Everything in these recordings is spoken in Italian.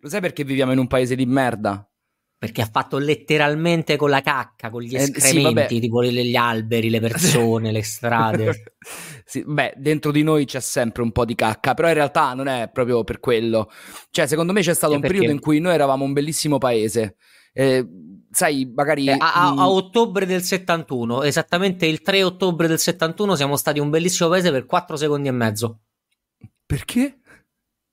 Lo sai perché viviamo in un paese di merda? Perché ha fatto letteralmente con la cacca, con gli escrementi, eh, sì, tipo gli, alberi, le persone, le strade. Sì, beh, dentro di noi c'è sempre un po' di cacca, però in realtà non è proprio per quello. Cioè, secondo me c'è stato è un periodo in cui noi eravamo un bellissimo paese. Eh, sai, magari... Eh, a, a, ottobre del 71, esattamente il 3 ottobre del 71, siamo stati un bellissimo paese per 4 secondi e mezzo. Perché?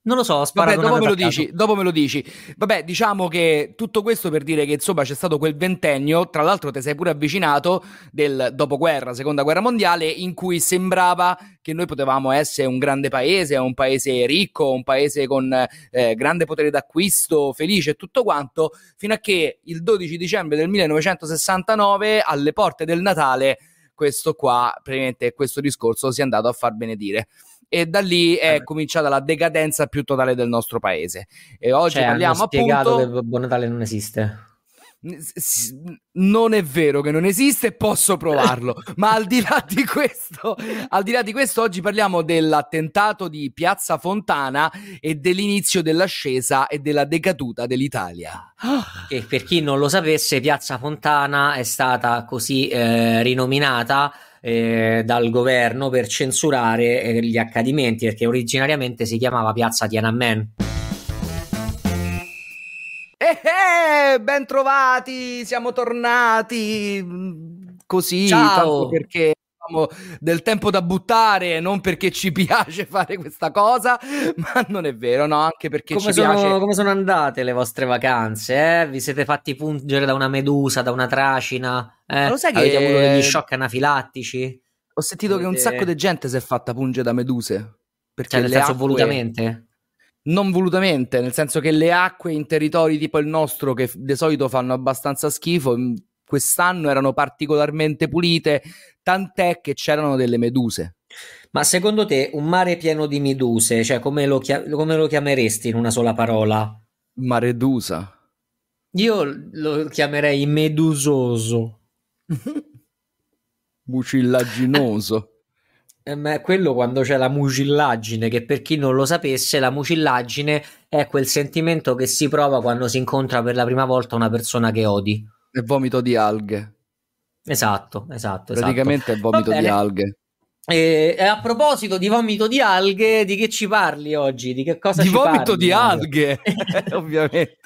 Non lo so, ho sparato Vabbè, dopo me, lo dici, dopo me lo dici. Vabbè, diciamo che tutto questo per dire che insomma c'è stato quel ventennio, tra l'altro te sei pure avvicinato del dopoguerra, seconda guerra mondiale, in cui sembrava che noi potevamo essere un grande paese, un paese ricco, un paese con eh, grande potere d'acquisto, felice e tutto quanto, fino a che il 12 dicembre del 1969, alle porte del Natale, questo qua, praticamente questo discorso si è andato a far benedire e da lì è cominciata la decadenza più totale del nostro paese. E oggi cioè, parliamo hanno spiegato appunto... che Buon Natale non esiste. Non è vero che non esiste, posso provarlo. Ma al di, questo, al di là di questo, oggi parliamo dell'attentato di Piazza Fontana e dell'inizio dell'ascesa e della decaduta dell'Italia. E per chi non lo sapesse, Piazza Fontana è stata così eh, rinominata eh, dal governo per censurare eh, gli accadimenti, perché originariamente si chiamava piazza Tiananmen. Eh, eh ben trovati, siamo tornati. Mm, così, Ciao. perché abbiamo del tempo da buttare, non perché ci piace fare questa cosa, ma non è vero, no, anche perché come sono, piace... Come sono andate le vostre vacanze? Eh? Vi siete fatti pungere da una medusa, da una tracina? Eh? Lo sai che... Avete avuto degli shock anafilattici? Ho sentito Avete... che un sacco di gente si è fatta pungere da meduse. Perché cioè, nel acque... volutamente? non volutamente, nel senso che le acque in territori tipo il nostro, che di solito fanno abbastanza schifo, quest'anno erano particolarmente pulite, tant'è che c'erano delle meduse. Ma secondo te un mare pieno di meduse, cioè come lo, chia- come lo chiameresti in una sola parola? Maredusa. Io lo chiamerei medusoso. Mucillaginoso. Eh, ma quello quando c'è la mucillaggine, che per chi non lo sapesse, la mucillaggine è quel sentimento che si prova quando si incontra per la prima volta una persona che odi. È vomito di alghe. Esatto, esatto. esatto. Praticamente esatto. è vomito di alghe. E a proposito di vomito di alghe, di che ci parli oggi? Di che cosa di ci vomito parli, di alghe, eh, ovviamente.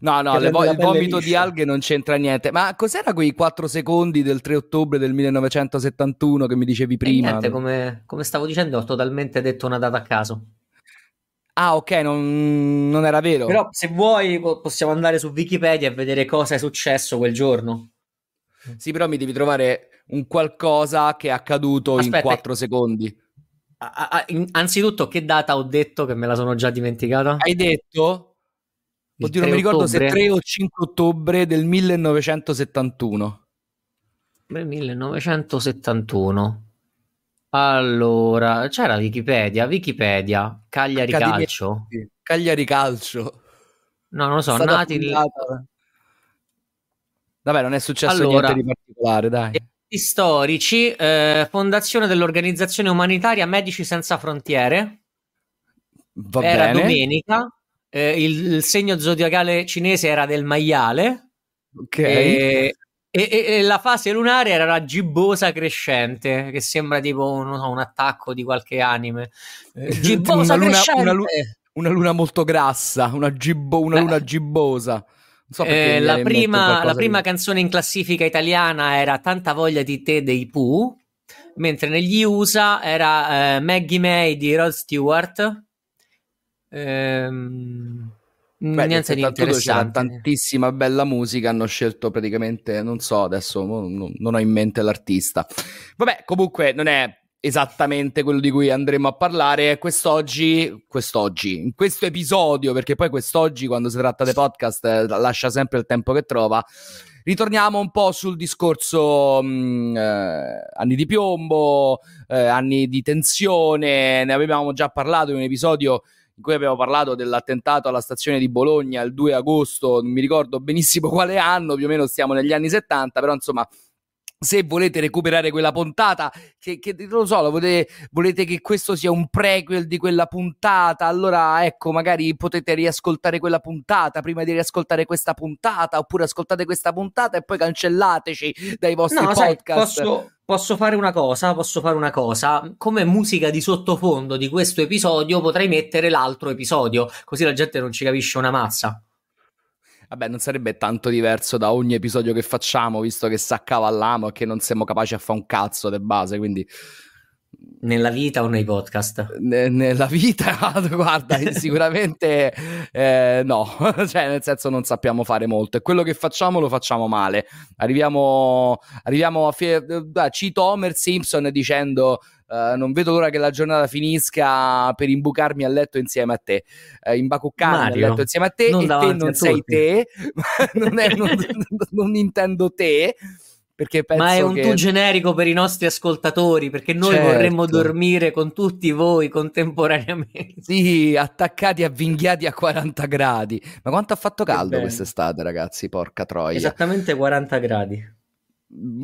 No, no, vo- il vomito liscia. di alghe non c'entra niente. Ma cos'era quei 4 secondi del 3 ottobre del 1971 che mi dicevi prima? Niente, come, come stavo dicendo, ho totalmente detto una data a caso. Ah, ok, non, non, era vero. Però se vuoi possiamo andare su Wikipedia e vedere cosa è successo quel giorno. Sì, però mi devi trovare un qualcosa che è accaduto Aspetta, in 4 secondi. A, a, in, anzitutto, che data ho detto che me la sono già dimenticata? Hai detto? Il Oddio, non mi ricordo ottobre. se 3 o 5 ottobre del 1971. 1971. Allora, c'era Wikipedia, Wikipedia, Cagliari Accademia. Calcio. Cagliari Calcio. No, non lo so, nati... Puntata. Vabbè, non è successo allora, niente di particolare, dai. Storici, eh, fondazione dell'organizzazione umanitaria Medici Senza Frontiere. Va era bene. domenica, eh, il, il, segno zodiacale cinese era del maiale. Ok. E eh, e, e, e, la fase lunare era la gibbosa crescente, che sembra tipo un, so, un attacco di qualche anime. Eh, gibbosa una luna, una, lu- una luna, molto grassa, una, gibbo- una luna gibbosa. So eh, la, prima, la prima, canzone in classifica italiana era Tanta voglia di te dei Pooh, mentre negli USA era eh, Maggie May di Rod Stewart. Ehm... Mm, Beh, niente di interessante. C'era tantissima bella musica, hanno scelto praticamente, non so adesso, non, non ho in mente l'artista. Vabbè, comunque non è esattamente quello di cui andremo a parlare quest'oggi, quest'oggi, in questo episodio, perché poi quest'oggi quando si tratta dei podcast eh, lascia sempre il tempo che trova. Ritorniamo un po' sul discorso mh, mm, eh, anni di piombo, eh, anni di tensione, ne avevamo già parlato in un episodio in cui abbiamo parlato dell'attentato alla stazione di Bologna il 2 agosto, non mi ricordo benissimo quale anno, più o meno siamo negli anni 70, però insomma se volete recuperare quella puntata, che, che non lo so, lo volete, volete, che questo sia un prequel di quella puntata, allora ecco, magari potete riascoltare quella puntata prima di riascoltare questa puntata, oppure ascoltate questa puntata e poi cancellateci dai vostri no, podcast. Sai, posso, posso fare una cosa, posso fare una cosa. Come musica di sottofondo di questo episodio potrei mettere l'altro episodio, così la gente non ci capisce una mazza. Vabbè, non sarebbe tanto diverso da ogni episodio che facciamo, visto che s'accavalliamo e che non siamo capaci a fare un cazzo di base, quindi nella vita o nei podcast? N- nella vita, ah, guarda, sicuramente eh, no, cioè nel senso non sappiamo fare molto e quello che facciamo lo facciamo male. Arriviamo, arriviamo a... Fie- cito Homer Simpson dicendo... Uh, non vedo l'ora che la giornata finisca per imbucarmi a letto insieme a te, uh, imbacuccarmi a letto insieme a te non e te non sei te, non, è, non, non intendo te perché penso Ma è un che... tu generico per i nostri ascoltatori, perché noi certo. vorremmo dormire con tutti voi contemporaneamente. Sì, attaccati, avvinghiati a 40 gradi. Ma quanto ha fatto caldo quest'estate, ragazzi? Porca troia. Esattamente 40 gradi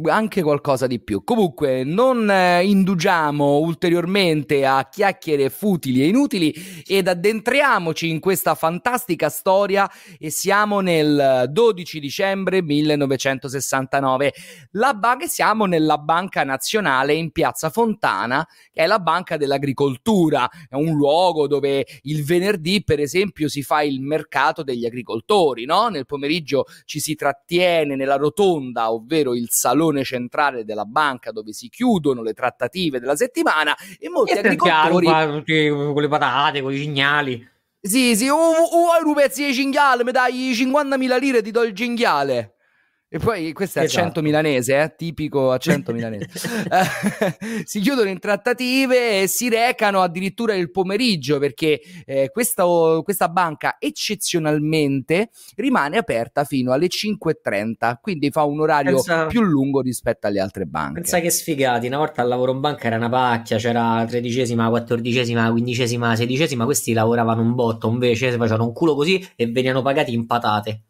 anche qualcosa di più. Comunque, non eh, indugiamo ulteriormente a chiacchiere futili e inutili ed addentriamoci in questa fantastica storia e siamo nel 12 dicembre 1969. La banca, siamo nella Banca Nazionale in Piazza Fontana, che è la Banca dell'Agricoltura, è un luogo dove il venerdì, per esempio, si fa il mercato degli agricoltori, no? Nel pomeriggio ci si trattiene nella rotonda, ovvero il salone centrale della banca dove si chiudono le trattative della settimana e molti e agricoltori... Chiaro, con le patate, con i segnali. Sì, sì, o, oh, o, oh, o oh, hai un pezzo di cinghiale, mi dai 50.000 lire e ti do il cinghiale. E poi questo è esatto. accento milanese, eh? tipico accento milanese. Eh, si chiudono in trattative e si recano addirittura il pomeriggio perché eh, questa, oh, questa, banca eccezionalmente rimane aperta fino alle 5.30, quindi fa un orario pensa, più lungo rispetto alle altre banche. Pensa che sfigati, una volta al lavoro in banca era una pacchia, c'era tredicesima, quattordicesima, quindicesima, sedicesima, questi lavoravano un botto, invece si facevano un culo così e venivano pagati in patate.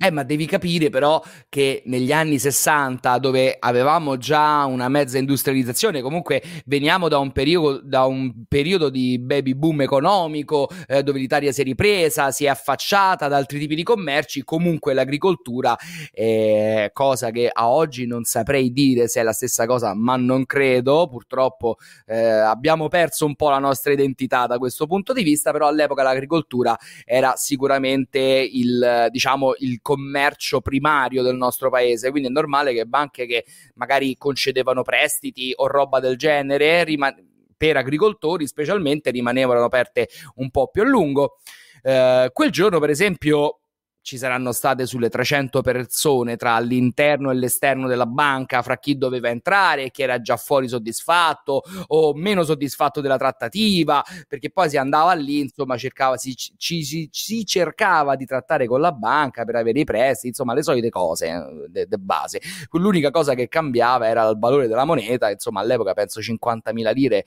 Eh, ma devi capire però che negli anni 60, dove avevamo già una mezza industrializzazione, comunque veniamo da un periodo, da un periodo di baby boom economico, eh, dove l'Italia si è ripresa, si è affacciata ad altri tipi di commerci, comunque l'agricoltura, eh, cosa che a oggi non saprei dire se è la stessa cosa, ma non credo, purtroppo eh, abbiamo perso un po' la nostra identità da questo punto di vista, però all'epoca l'agricoltura era sicuramente il, diciamo, il commercio primario del nostro paese, quindi è normale che banche che magari concedevano prestiti o roba del genere rimanessero per agricoltori specialmente rimanevano aperte un po' più a lungo. Eh, quel giorno, per esempio, ci saranno state sulle 300 persone tra l'interno e l'esterno della banca, fra chi doveva entrare e chi era già fuori soddisfatto o meno soddisfatto della trattativa, perché poi si andava lì, insomma, cercava, si, ci, si, si cercava di trattare con la banca per avere i prestiti, insomma, le solite cose eh, de, de base. L'unica cosa che cambiava era il valore della moneta, insomma, all'epoca penso 50.000 lire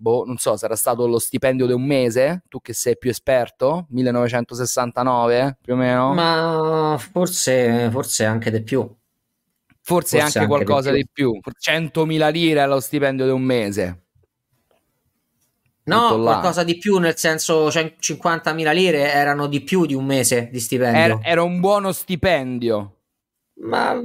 boh, non so, sarà stato lo stipendio di un mese, tu che sei più esperto, 1969 più o meno. Ma forse, forse anche di più. Forse, forse anche, anche, qualcosa di più. di più. 100.000 lire allo stipendio di un mese. No, qualcosa di più, nel senso 50.000 lire erano di più di un mese di stipendio. Era, era un buono stipendio. Ma eh,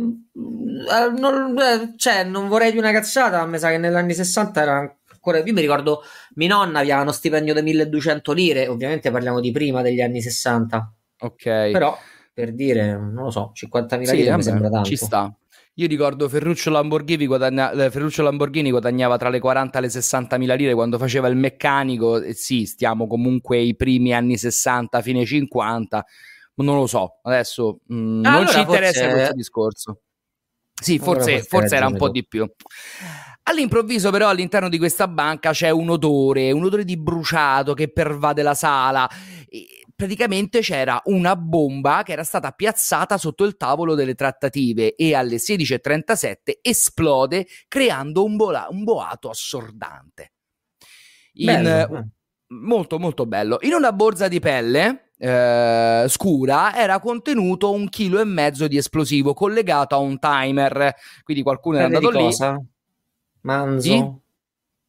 non, eh, cioè, non vorrei di una cazzata, ma mi sa che negli anni 60 era ancora io mi ricordo mia nonna aveva uno stipendio da 1200 lire, ovviamente parliamo di prima degli anni 60. Ok. Però per dire, non lo so, 50.000 sì, lire mi sembra tanto. Ci sta. Io ricordo Ferruccio Lamborghini, guadagna... Eh, Ferruccio Lamborghini, guadagnava tra le 40 e le 60 mila lire quando faceva il meccanico. E sì, stiamo comunque ai primi anni 60, fine 50. Non lo so, adesso mh, mm, ah, non ci interessa forse... questo discorso. Sì, forse, allora forse era un po' di più. All'improvviso, però, all'interno di questa banca c'è un odore, un odore di bruciato che pervade la sala. E praticamente c'era una bomba che era stata piazzata sotto il tavolo delle trattative e alle 16.37 esplode, creando un, bola- un boato assordante. In, bello. Eh. Molto, molto bello. In una borsa di pelle. Eh, scura era contenuto un chilo e mezzo di esplosivo collegato a un timer quindi qualcuno era andato lì cosa? Manzo, I?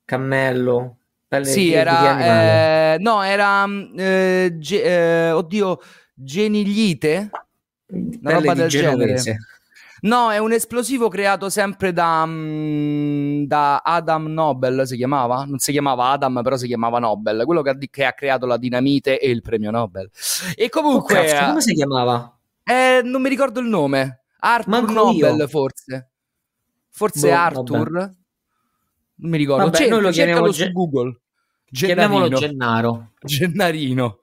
cammello, pelle sì, era, eh, no, era, mm, eh, ge- eh, oddio, geniglite, una pelle roba del genovese. genere. No, è un esplosivo creato sempre da, mm, da, Adam Nobel, si chiamava? Non si chiamava Adam, però si chiamava Nobel, quello che ha, che ha creato la dinamite e il premio Nobel. E comunque... Oh, cazzo, come eh, si chiamava? Eh, non mi ricordo il nome. Arthur Manco Nobel, io. forse. Forse boh, Arthur. Vabbè. Non mi ricordo. Vabbè, C'è, cioè, noi lo cercalo Gen- su Google. Gennarino. Gennaro. Gennarino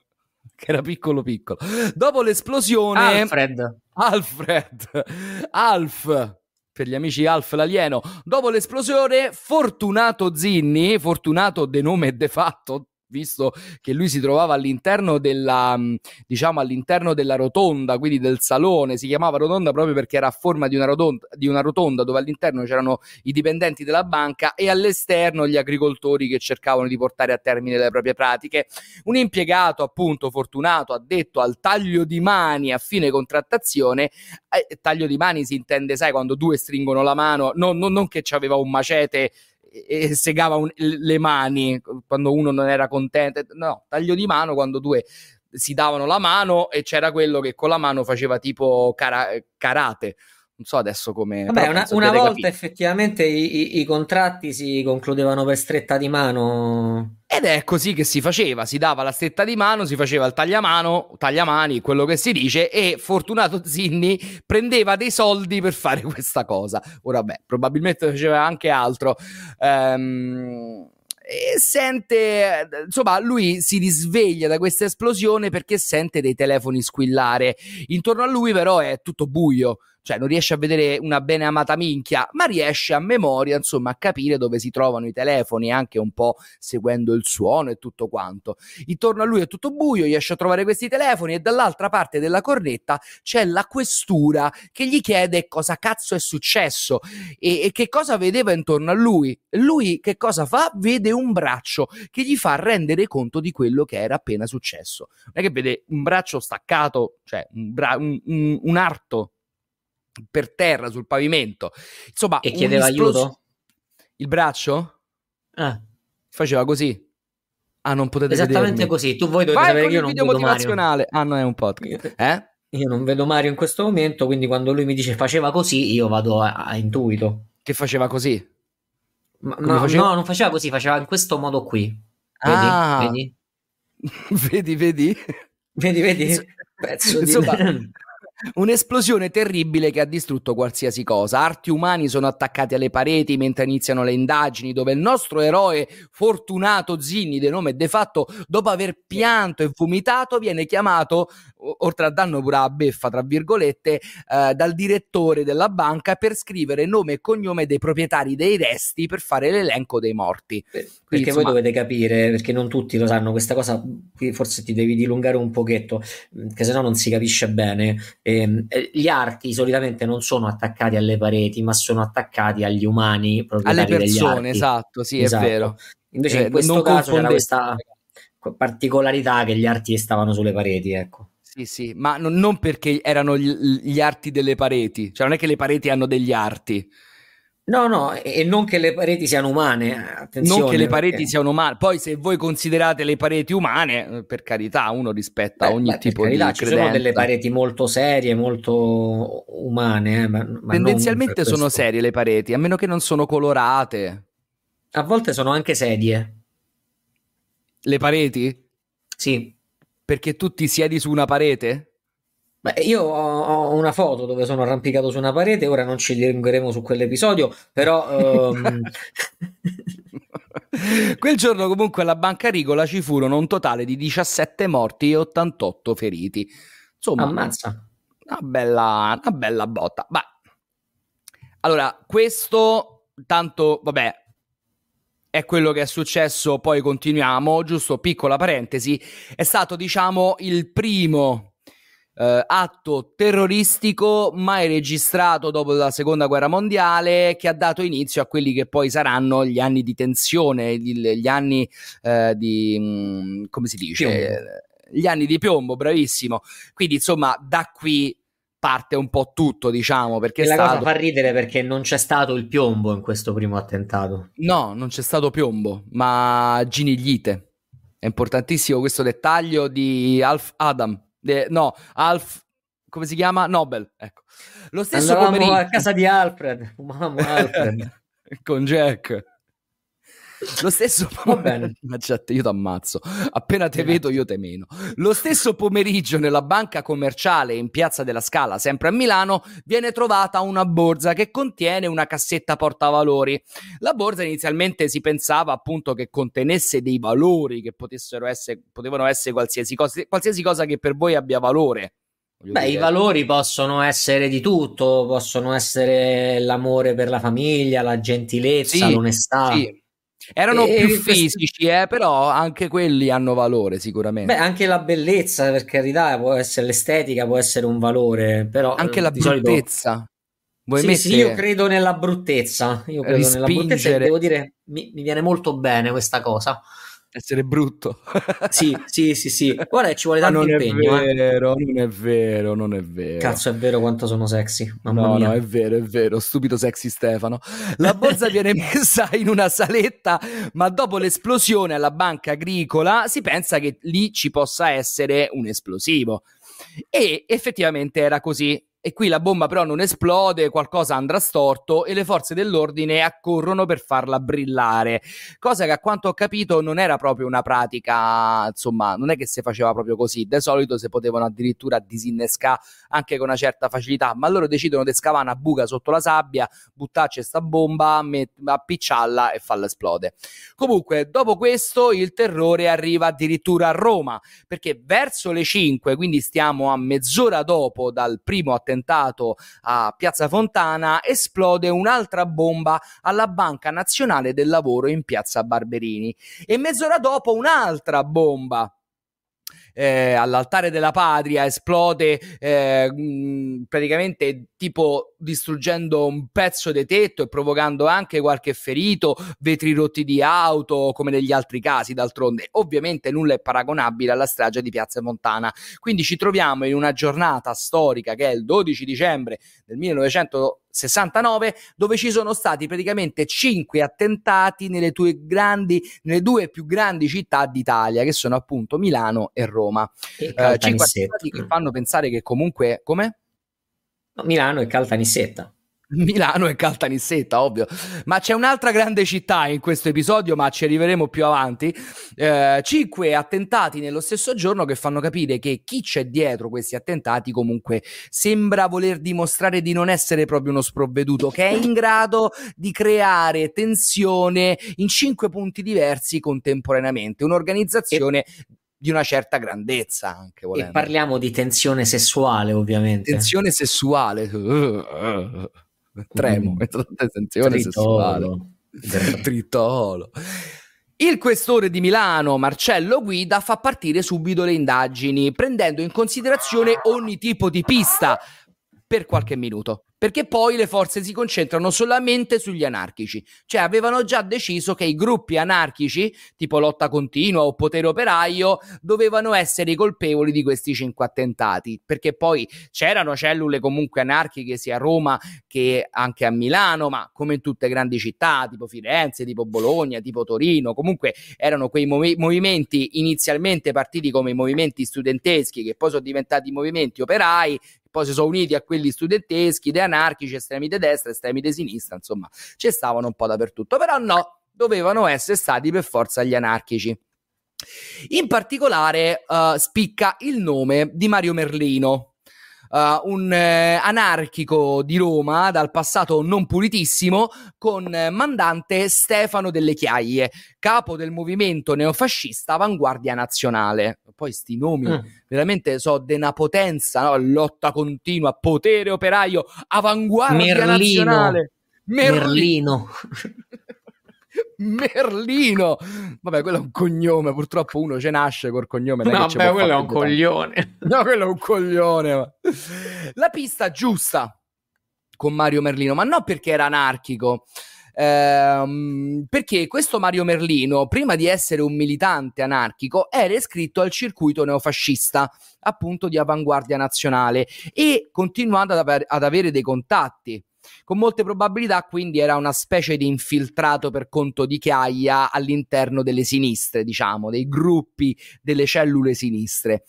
che era piccolo piccolo. Dopo l'esplosione Alfred Alfred Alf per gli amici Alf l'alieno. Dopo l'esplosione Fortunato Zinni, Fortunato de nome e de fatto visto che lui si trovava all'interno della, mm, diciamo, all'interno della rotonda, quindi del salone, si chiamava rotonda proprio perché era a forma di una rotonda, di una rotonda dove all'interno c'erano i dipendenti della banca e all'esterno gli agricoltori che cercavano di portare a termine le proprie pratiche. Un impiegato appunto fortunato ha detto al taglio di mani a fine contrattazione, eh, taglio di mani si intende, sai, quando due stringono la mano, non, non, non che c'aveva un macete e segava un, le mani quando uno non era contento. No, taglio di mano quando due si davano la mano e c'era quello che con la mano faceva tipo cara- karate non so adesso come... Vabbè, una, una volta capito. effettivamente i, i, i, contratti si concludevano per stretta di mano. Ed è così che si faceva, si dava la stretta di mano, si faceva il tagliamano, tagliamani, quello che si dice, e Fortunato Zinni prendeva dei soldi per fare questa cosa. Ora beh, probabilmente faceva anche altro. Ehm e sente, insomma, lui si risveglia da questa esplosione perché sente dei telefoni squillare. Intorno a lui però è tutto buio, cioè non riesce a vedere una bene amata minchia, ma riesce a memoria, insomma, a capire dove si trovano i telefoni, anche un po' seguendo il suono e tutto quanto. Intorno a lui è tutto buio, riesce a trovare questi telefoni e dall'altra parte della cornetta c'è la questura che gli chiede cosa cazzo è successo e, e che cosa vedeva intorno a lui. Lui che cosa fa? Vede un braccio che gli fa rendere conto di quello che era appena successo. Non è che vede un braccio staccato, cioè un, bra- un, un, un arto per terra sul pavimento. Insomma, e chiedeva esplos- aiuto? Il braccio? Eh. Faceva così. Ah, non potete Esattamente vedermi. così. Tu voi dovete Vai sapere che io non vedo motivazionale. Mario. Ah, no, è un podcast. Eh? Io non vedo Mario in questo momento, quindi quando lui mi dice faceva così, io vado a, a intuito. Che faceva così? Ma, no, faceva? no, non faceva così, faceva in questo modo qui. Vedi? Ah. Vedi? vedi, vedi? Vedi, vedi? Pezzo Insomma, Un'esplosione terribile che ha distrutto qualsiasi cosa. Arti umani sono attaccati alle pareti mentre iniziano le indagini, dove il nostro eroe fortunato Zinni, di nome de fatto, dopo aver pianto e vomitato, viene chiamato, oltre a danno pure a beffa, tra virgolette, eh, dal direttore della banca per scrivere nome e cognome dei proprietari dei resti per fare l'elenco dei morti. Quindi, perché insomma... voi dovete capire, perché non tutti lo sanno, questa cosa qui forse ti devi dilungare un pochetto, mm, che se no non si capisce bene. Ehm, eh, gli arti solitamente non sono attaccati alle pareti, ma sono attaccati agli umani, alle persone, esatto, sì, esatto. è vero. Invece eh, in questo caso c'era questa particolarità che gli arti stavano sulle pareti, ecco. Sì, sì, ma non, perché erano gli arti delle pareti, cioè non è che le pareti hanno degli arti, No, no, e non che le pareti siano umane. Attenzione, eh, non che le pareti perché... siano umane. Poi, se voi considerate le pareti umane, eh, per carità, uno rispetta beh, ogni beh, tipo carità, di. Ci credenza. sono delle pareti molto serie, molto umane. Eh, ma, ma Tendenzialmente sono serie le pareti, a meno che non sono colorate. A volte sono anche sedie. Le pareti? Sì. Perché tu ti siedi su una parete? Beh, io ho, ho, una foto dove sono arrampicato su una parete, ora non ci dilungheremo su quell'episodio, però... Um... Quel giorno comunque alla Banca Rigola ci furono un totale di 17 morti e 88 feriti. Insomma, Ammazza. Una bella, una bella botta. Ma allora, questo tanto, vabbè, è quello che è successo, poi continuiamo, giusto, piccola parentesi, è stato diciamo il primo eh, atto terroristico mai registrato dopo la seconda guerra mondiale che ha dato inizio a quelli che poi saranno gli anni di tensione, gli, gli anni eh, di... Mm, come si dice? Piombo. Gli anni di piombo, bravissimo. Quindi insomma da qui parte un po' tutto, diciamo, perché e la stato... cosa fa ridere perché non c'è stato il piombo in questo primo attentato. No, non c'è stato piombo, ma giniglite. È importantissimo questo dettaglio di Alf Adam. Eh, no, Alf come si chiama? Nobel. Ecco. Lo stesso Andavamo pomeriggio a casa di Alfred, fumavamo Alfred con Jack. Lo stesso pomeriggio, io ti ammazzo, appena te vedo io te meno. Lo stesso pomeriggio nella banca commerciale in Piazza della Scala, sempre a Milano, viene trovata una borsa che contiene una cassetta portavalori. La borsa inizialmente si pensava appunto che contenesse dei valori che potessero essere, potevano essere qualsiasi cosa, qualsiasi cosa che per voi abbia valore. Beh, i valori possono essere di tutto, possono essere l'amore per la famiglia, la gentilezza, sì, l'onestà. Sì. Erano e più questi... fisici, eh, però anche quelli hanno valore sicuramente. Beh, anche la bellezza, per carità, può essere l'estetica, può essere un valore, però eh, anche la bruttezza. Solito... Vuoi sì, mettere... sì, io credo nella bruttezza. Io credo Rispingere. nella bruttezza devo dire mi, mi viene molto bene questa cosa essere brutto. sì, sì, sì, sì. Guarda, ci vuole tanto non impegno. Eh. vero, eh. Non è vero, non è vero. Cazzo, è vero quanto sono sexy. Mamma no, mia. no, è vero, è vero. Stupido sexy Stefano. La borsa viene messa in una saletta, ma dopo l'esplosione alla banca agricola si pensa che lì ci possa essere un esplosivo. E effettivamente era così e qui la bomba però non esplode, qualcosa andrà storto e le forze dell'ordine accorrono per farla brillare, cosa che a quanto ho capito non era proprio una pratica, insomma, non è che si faceva proprio così, di solito si potevano addirittura disinnescare anche con una certa facilità, ma loro decidono di scavare una buca sotto la sabbia, buttarci questa bomba, met- appicciarla e farla esplodere. Comunque, dopo questo il terrore arriva addirittura a Roma, perché verso le 5, quindi stiamo a mezz'ora dopo dal primo attentato, attentato a Piazza Fontana, esplode un'altra bomba alla Banca Nazionale del Lavoro in Piazza Barberini e mezz'ora dopo un'altra bomba eh, all'altare della patria esplode eh, praticamente tipo distruggendo un pezzo di tetto e provocando anche qualche ferito, vetri rotti di auto, come negli altri casi d'altronde. Ovviamente nulla è paragonabile alla strage di Piazza Montana. Quindi ci troviamo in una giornata storica che è il 12 dicembre del 1969, dove ci sono stati praticamente cinque attentati nelle, grandi, nelle due più grandi città d'Italia, che sono appunto Milano e Roma. E eh, cinque attentati che fanno pensare che comunque come? Milano e Caltanissetta. Milano e Caltanissetta, ovvio. Ma c'è un'altra grande città in questo episodio, ma ci arriveremo più avanti. Eh, cinque attentati nello stesso giorno che fanno capire che chi c'è dietro questi attentati comunque sembra voler dimostrare di non essere proprio uno sprovveduto, che è in grado di creare tensione in cinque punti diversi contemporaneamente. Un'organizzazione... E di una certa grandezza anche volendo. E parliamo di tensione sessuale ovviamente. Tensione sessuale. tremo, mm. tensione Tritolo. sessuale. Tritolo. Il questore di Milano, Marcello Guida, fa partire subito le indagini, prendendo in considerazione ogni tipo di pista per qualche minuto perché poi le forze si concentrano solamente sugli anarchici, cioè avevano già deciso che i gruppi anarchici, tipo lotta continua o potere operaio, dovevano essere i colpevoli di questi cinque attentati, perché poi c'erano cellule comunque anarchiche sia a Roma che anche a Milano, ma come in tutte grandi città, tipo Firenze, tipo Bologna, tipo Torino, comunque erano quei mov- movimenti inizialmente partiti come i movimenti studenteschi che poi sono diventati movimenti operai poi si sono uniti a quelli studenteschi, de anarchici, estremi di de destra, estremi di sinistra, insomma, ci stavano un po' dappertutto, però no, dovevano essere stati per forza gli anarchici. In particolare uh, spicca il nome di Mario Merlino, uh, un eh, anarchico di Roma dal passato non pulitissimo con eh, mandante Stefano Delle Chiaie, capo del movimento neofascista Avanguardia Nazionale. Poi sti nomi mm. veramente so de una potenza, no? lotta continua, potere operaio, avanguardia Merlino. nazionale. Merlino. Merlino. Merlino. Vabbè, quello è un cognome, purtroppo uno ce nasce col cognome. No, vabbè, quello è un coglione. No, quello è un coglione. La pista giusta con Mario Merlino, ma non perché era anarchico. Ehm, perché questo Mario Merlino, prima di essere un militante anarchico, era iscritto al circuito neofascista, appunto di avanguardia nazionale, e continuando ad, aver, ad avere dei contatti con molte probabilità quindi era una specie di infiltrato per conto di Chiaia all'interno delle sinistre, diciamo, dei gruppi, delle cellule sinistre.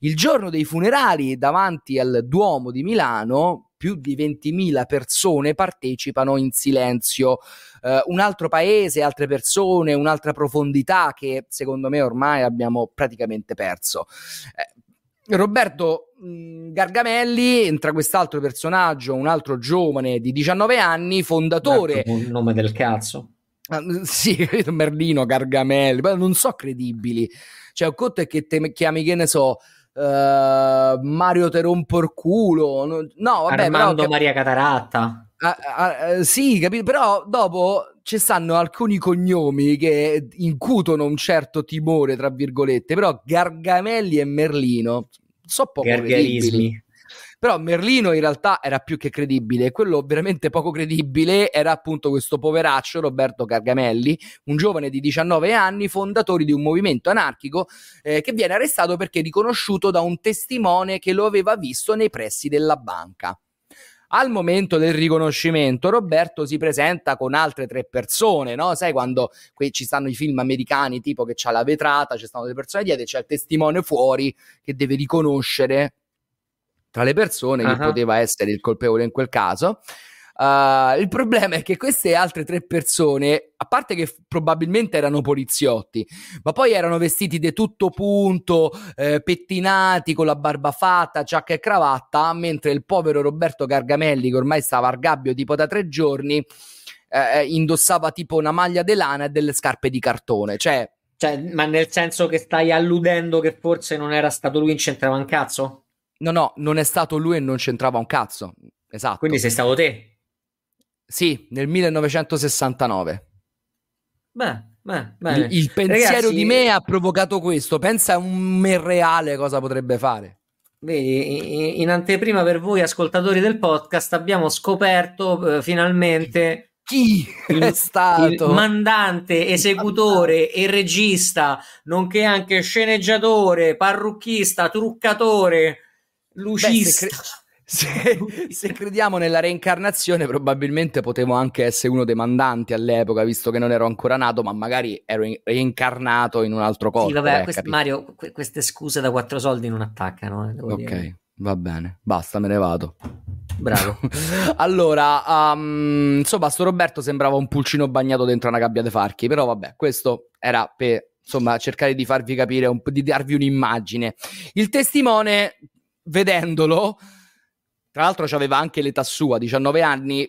Il giorno dei funerali davanti al Duomo di Milano più di 20.000 persone partecipano in silenzio. Uh, un altro paese, altre persone, un'altra profondità che secondo me ormai abbiamo praticamente perso. Eh, Roberto mm, Gargamelli, entra quest'altro personaggio, un altro giovane di 19 anni, fondatore. Un nome del cazzo. Ah, mm, sì, Merlino, Gargamelli, non so credibili. Cioè, un conto è che te chiami, che ne so, uh, Mario Te romporculo. No, vabbè, Armando però, Maria Cataratta. Uh, uh, sì, capito, però dopo ci stanno alcuni cognomi che incutono un certo timore, tra virgolette, però Gargamelli e Merlino so poco Credibili. Però Merlino in realtà era più che credibile, quello veramente poco credibile era appunto questo poveraccio Roberto Gargamelli, un giovane di 19 anni, fondatore di un movimento anarchico eh, che viene arrestato perché riconosciuto da un testimone che lo aveva visto nei pressi della banca. Al momento del riconoscimento Roberto si presenta con altre tre persone, no? Sai quando qui ci stanno i film americani tipo che c'ha la vetrata, ci stanno le persone dietro, c'è il testimone fuori che deve riconoscere tra le persone uh-huh. che poteva essere il colpevole in quel caso. Uh, il problema è che queste altre tre persone, a parte che f- probabilmente erano poliziotti, ma poi erano vestiti di tutto punto, eh, pettinati, con la barba fatta, giacca e cravatta, mentre il povero Roberto Gargamelli, che ormai stava al gabbio tipo da tre giorni, eh, eh indossava tipo una maglia di lana e delle scarpe di cartone. Cioè, cioè, ma nel senso che stai alludendo che forse non era stato lui e c'entrava un cazzo? No, no, non è stato lui e non c'entrava un cazzo. Esatto. Quindi sei stato te. Sì, nel 1969. Beh, beh, beh. Il, il, pensiero Ragazzi, di me ha provocato questo. Pensa a un me reale cosa potrebbe fare. Vedi, in anteprima per voi ascoltatori del podcast abbiamo scoperto eh, finalmente chi il, è stato mandante, esecutore e regista, nonché anche sceneggiatore, parrucchista, truccatore, lucista. Beh, se, se, crediamo nella reincarnazione, probabilmente potevo anche essere uno dei mandanti all'epoca, visto che non ero ancora nato, ma magari ero in, reincarnato in un altro corpo. Sì, vabbè, eh, quest- Mario, que- queste scuse da quattro soldi non attaccano. Eh, ok, dire. va bene, basta, me ne vado. Bravo. allora, um, insomma, sto Roberto sembrava un pulcino bagnato dentro una gabbia dei farchi, però vabbè, questo era per insomma, cercare di farvi capire, un, di darvi un'immagine. Il testimone, vedendolo, tra l'altro aveva anche l'età sua, 19 anni,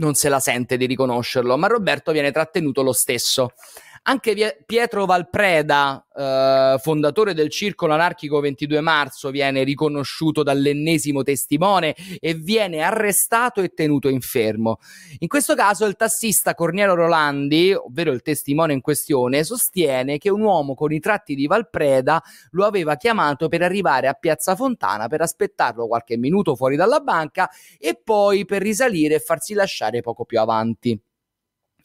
non se la sente di riconoscerlo, ma Roberto viene trattenuto lo stesso. Anche Pietro Valpreda, eh, fondatore del Circolo Anarchico 22 marzo, viene riconosciuto dall'ennesimo testimone e viene arrestato e tenuto infermo. In questo caso il tassista Corniero Rolandi, ovvero il testimone in questione, sostiene che un uomo con i tratti di Valpreda lo aveva chiamato per arrivare a Piazza Fontana per aspettarlo qualche minuto fuori dalla banca e poi per risalire e farsi lasciare poco più avanti.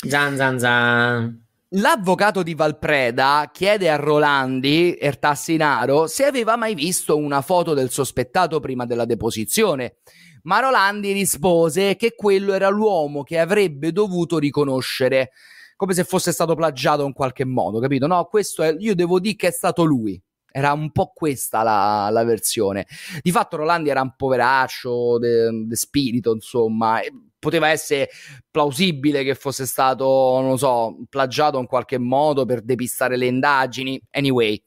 Zan zan zan. L'avvocato di Valpreda chiede a Rolandi, Ertassinaro, se aveva mai visto una foto del sospettato prima della deposizione, ma Rolandi rispose che quello era l'uomo che avrebbe dovuto riconoscere, come se fosse stato plagiato in qualche modo, capito? No, questo è, io devo dire che è stato lui. Era un po' questa la, la versione. Di fatto Rolandi era un poveraccio, de, de spirito, insomma. E poteva essere plausibile che fosse stato, non so, plagiato in qualche modo per depistare le indagini. Anyway,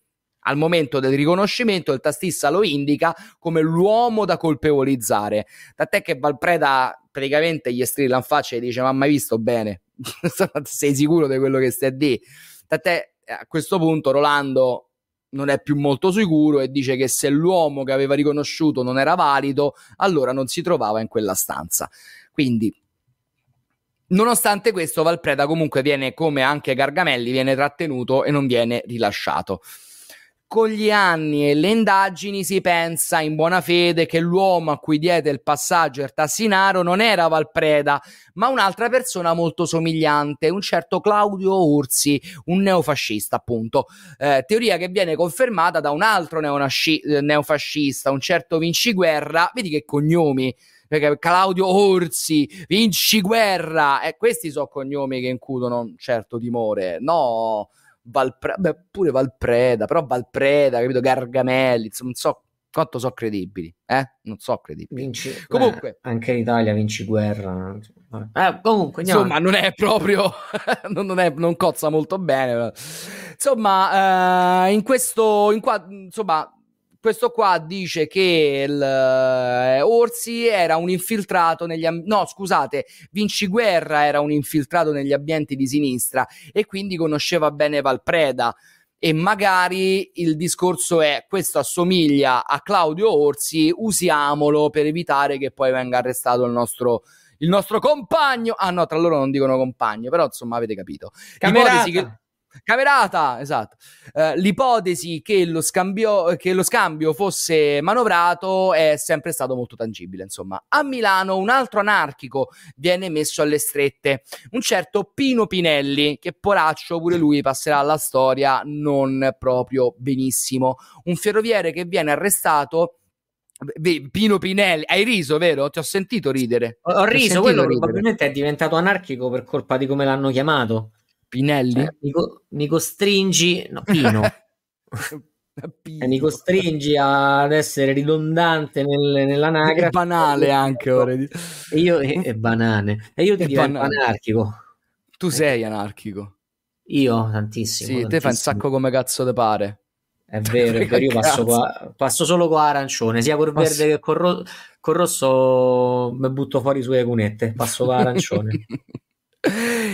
al momento del riconoscimento il tastista lo indica come l'uomo da colpevolizzare. Tant'è che Valpreda praticamente gli strilla in faccia e dice: Ma mai visto bene? Sei sicuro di quello che stai a dire? Tant'è eh, a questo punto Rolando non è più molto sicuro e dice che se l'uomo che aveva riconosciuto non era valido, allora non si trovava in quella stanza. Quindi, nonostante questo, Valpreda comunque viene, come anche Gargamelli, viene trattenuto e non viene rilasciato. Con gli anni e le indagini si pensa in buona fede che l'uomo a cui diede il passaggio Ertassinaro non era Valpreda, ma un'altra persona molto somigliante, un certo Claudio Ursi, un neofascista appunto. Eh, teoria che viene confermata da un altro neonasci- eh, neofascista, un certo Vinci Guerra, vedi che cognomi, Claudio Orsi, Vinci Guerra, eh, questi sono cognomi che incudono un certo timore, no? Valpre- beh, pure Valpreda, però Valpreda, capito? Gargamelli, non so quanto sono credibili, eh? Non so credibili. Vinci, comunque, beh, anche Italia vinci guerra. Eh, comunque, no. insomma, non è proprio, non, è, non, cozza molto bene. Insomma, eh, in questo, in qua, insomma, questo qua dice che il, eh, Orsi era un infiltrato negli am- no, scusate, Vinci Guerra era un infiltrato negli ambienti di sinistra e quindi conosceva bene Valpreda e magari il discorso è questo assomiglia a Claudio Orsi, usiamolo per evitare che poi venga arrestato il nostro, il nostro compagno. Ah no, tra loro non dicono compagno, però insomma avete capito. Camerata. Ipotesi che Camerata, esatto. Uh, l'ipotesi che lo, scambio, che lo scambio fosse manovrato è sempre stato molto tangibile. Insomma, a Milano un altro anarchico viene messo alle strette, un certo Pino Pinelli, che poraccio pure lui passerà alla storia non proprio benissimo. Un ferroviere che viene arrestato. Pino Pinelli, hai riso, vero? Ti ho sentito ridere. Ho, ho riso, ho quello ridere. probabilmente è diventato anarchico per colpa di come l'hanno chiamato. Pinelli? Eh, mi, co- mi, costringi, no, Pino. Pino. mi costringi ad essere ridondante nel, nell'anagrafe. banale anche, vorrei E io, è, è, banale. E io ti dico anarchico. Tu eh. sei anarchico. Io tantissimo. Sì, tantissimo. te fai un sacco come cazzo te pare. È vero, è io passo, qua, passo, solo qua arancione, sia col verde Passo... che col, ro- col rosso mi butto fuori sulle cunette, passo qua arancione.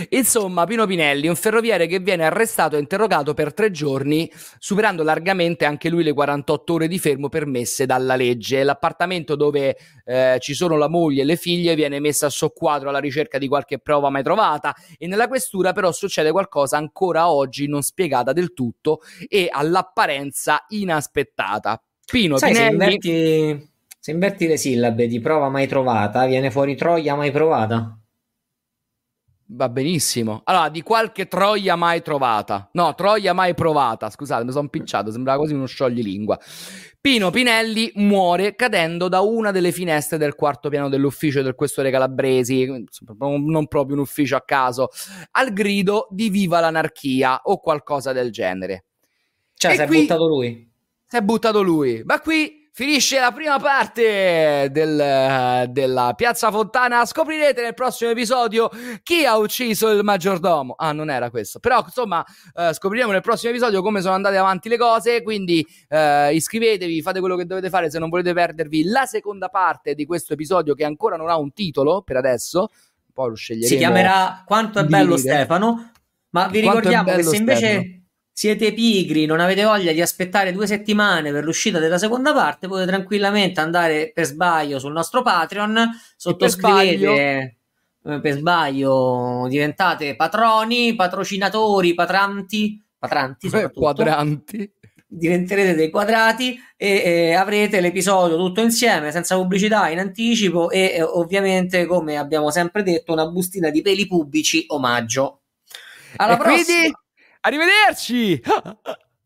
Insomma, Pino Pinelli, un ferroviere che viene arrestato e interrogato per tre giorni, superando largamente anche lui le 48 ore di fermo permesse dalla legge. L'appartamento dove eh, ci sono la moglie e le figlie viene messa a soqquadro alla ricerca di qualche prova mai trovata e nella questura però succede qualcosa ancora oggi non spiegata del tutto e all'apparenza inaspettata. Pino Sai, Pinelli... Se inverti, se inverti le sillabe di prova mai trovata, viene fuori Troia mai provata. Va benissimo. Allora, di qualche troia mai trovata. No, troia mai provata. Scusate, mi sono picciato, sembrava quasi uno scioglilingua. Pino Pinelli muore cadendo da una delle finestre del quarto piano dell'ufficio del questore Calabresi, non proprio un ufficio a caso, al grido di viva l'anarchia o qualcosa del genere. Cioè, e si è buttato lui. Si è buttato lui. Ma qui Finisce la prima parte del, della Piazza Fontana. Scoprirete nel prossimo episodio chi ha ucciso il maggiordomo. Ah, non era questo. Però, insomma, eh, scopriremo nel prossimo episodio come sono andate avanti le cose. Quindi eh, iscrivetevi, fate quello che dovete fare se non volete perdervi la seconda parte di questo episodio che ancora non ha un titolo per adesso. Poi lo sceglieremo. Si chiamerà Quanto è bello Stefano. Ma vi ricordiamo che se invece... Stefano siete pigri, non avete voglia di aspettare due settimane per l'uscita della seconda parte, potete tranquillamente andare per sbaglio sul nostro Patreon, sottoscrivete per sbaglio diventate patroni, patrocinatori, patranti, patranti soprattutto. quadranti. Diventerete dei quadrati e, e, avrete l'episodio tutto insieme, senza pubblicità, in anticipo e, e ovviamente, come abbiamo sempre detto, una bustina di peli pubblici omaggio. Alla e prossima! Quindi... Arrivederci!